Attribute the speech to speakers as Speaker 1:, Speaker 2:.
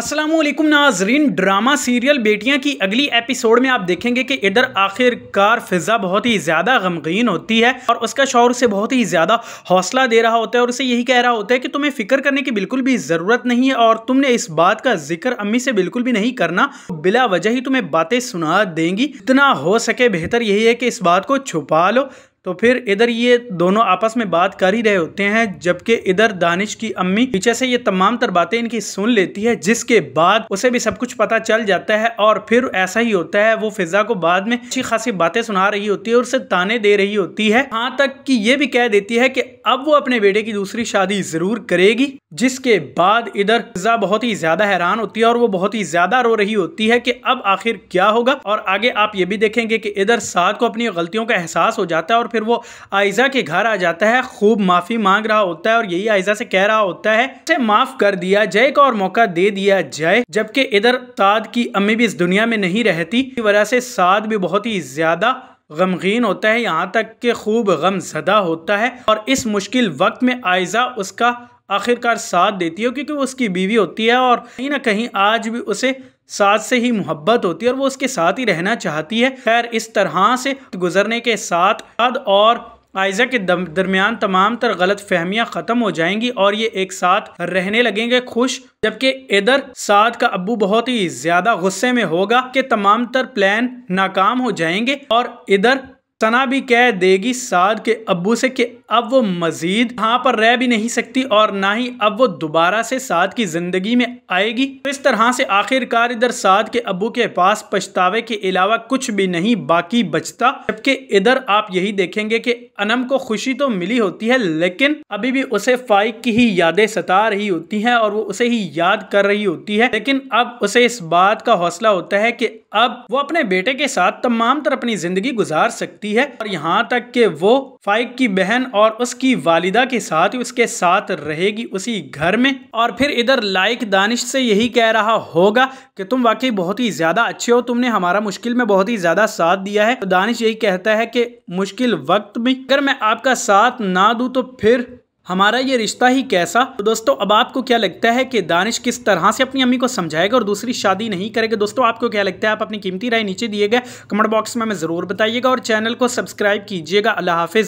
Speaker 1: असलम नाजरीन drama serial बेटियां की अगली एपिसोड में आप देखेंगे कि इधर आखिरकार फिज़ा बहुत ही ज़्यादा गमगीन होती है और उसका शौर उसे बहुत ही ज़्यादा हौसला दे रहा होता है और उसे यही कह रहा होता है कि तुम्हें फ़िक्र करने की बिल्कुल भी ज़रूरत नहीं है और तुमने इस बात का जिक्र अम्मी से बिल्कुल भी नहीं करना बिला वजह ही तुम्हें बातें सुना देंगी इतना हो सके बेहतर यही है कि इस बात को छुपा लो तो फिर इधर ये दोनों आपस में बात कर ही रहे होते हैं जबकि इधर दानिश की अम्मी पीछे से ये तमाम तर बातें इनकी सुन लेती है जिसके बाद उसे भी सब कुछ पता चल जाता है और फिर ऐसा ही होता है वो फिजा को बाद में अच्छी खासी बातें सुना रही होती है और उसे ताने दे रही होती है यहाँ तक की ये भी कह देती है की अब वो अपने बेटे की दूसरी शादी जरूर करेगी जिसके बाद इधर फिजा बहुत ही ज्यादा हैरान होती है और वो बहुत ही ज्यादा रो रही होती है की अब आखिर क्या होगा और आगे आप ये भी देखेंगे की इधर साध को अपनी गलतियों का एहसास हो जाता है और फिर वो आयजा के घर आ जाता है खूब माफ़ी मांग रहा होता है और यही आयजा से कह रहा होता है उसे माफ़ कर दिया जय को और मौका दे दिया जय जबकि इधर ताद की अम्मी भी इस दुनिया में नहीं रहती की वजह से साद भी बहुत ही ज़्यादा गमगीन होता है यहाँ तक के खूब गम जदा होता है और इस मुश्किल वक्त में आयजा उसका आखिरकार साथ देती है क्योंकि वो उसकी बीवी होती है और कहीं ना कहीं आज भी उसे साथ से ही मोहब्बत होती है और वो उसके साथ ही रहना चाहती है खैर इस तरह से गुजरने के साथ और आयजा के दरमियान तमाम तर गलत फहमियाँ ख़त्म हो जाएंगी और ये एक साथ रहने लगेंगे खुश जबकि इधर साथ का अबू बहुत ही ज़्यादा गुस्से में होगा कि तमाम तर प्लान नाकाम हो जाएंगे और इधर सना भी कह देगी साद के अबू से कि अब वो मजीद यहाँ पर रह भी नहीं सकती और ना ही अब वो दोबारा से साद की ज़िंदगी में आएगी तो इस तरह से आखिरकार इधर साद के अबू के पास पछतावे के अलावा कुछ भी नहीं बाकी बचता जबकि इधर आप यही देखेंगे कि अनम को खुशी तो मिली होती है लेकिन अभी भी उसे फाइक की ही यादें सता रही होती हैं और वो उसे ही याद कर रही होती है लेकिन अब उसे इस बात का हौसला होता है कि अब वो अपने बेटे के साथ तमाम तरह अपनी ज़िंदगी गुजार सकती की है और यहाँ तक कि वो फाइक की बहन और उसकी वालिदा के साथ उसके साथ रहेगी उसी घर में और फिर इधर लाइक दानिश से यही कह रहा होगा कि तुम वाकई बहुत ही ज़्यादा अच्छे हो तुमने हमारा मुश्किल में बहुत ही ज़्यादा साथ दिया है तो दानिश यही कहता है कि मुश्किल वक्त में अगर मैं आपका साथ ना दू तो फिर हमारा ये रिश्ता ही कैसा तो दोस्तों अब आपको क्या लगता है कि दानिश किस तरह से अपनी अम्मी को समझाएगा और दूसरी शादी नहीं करेगा दोस्तों आपको क्या लगता है आप अपनी कीमती राय नीचे दिए गए कमेंट बॉक्स में हमें ज़रूर बताइएगा और चैनल को सब्सक्राइब कीजिएगा अल्लाह हाफिज़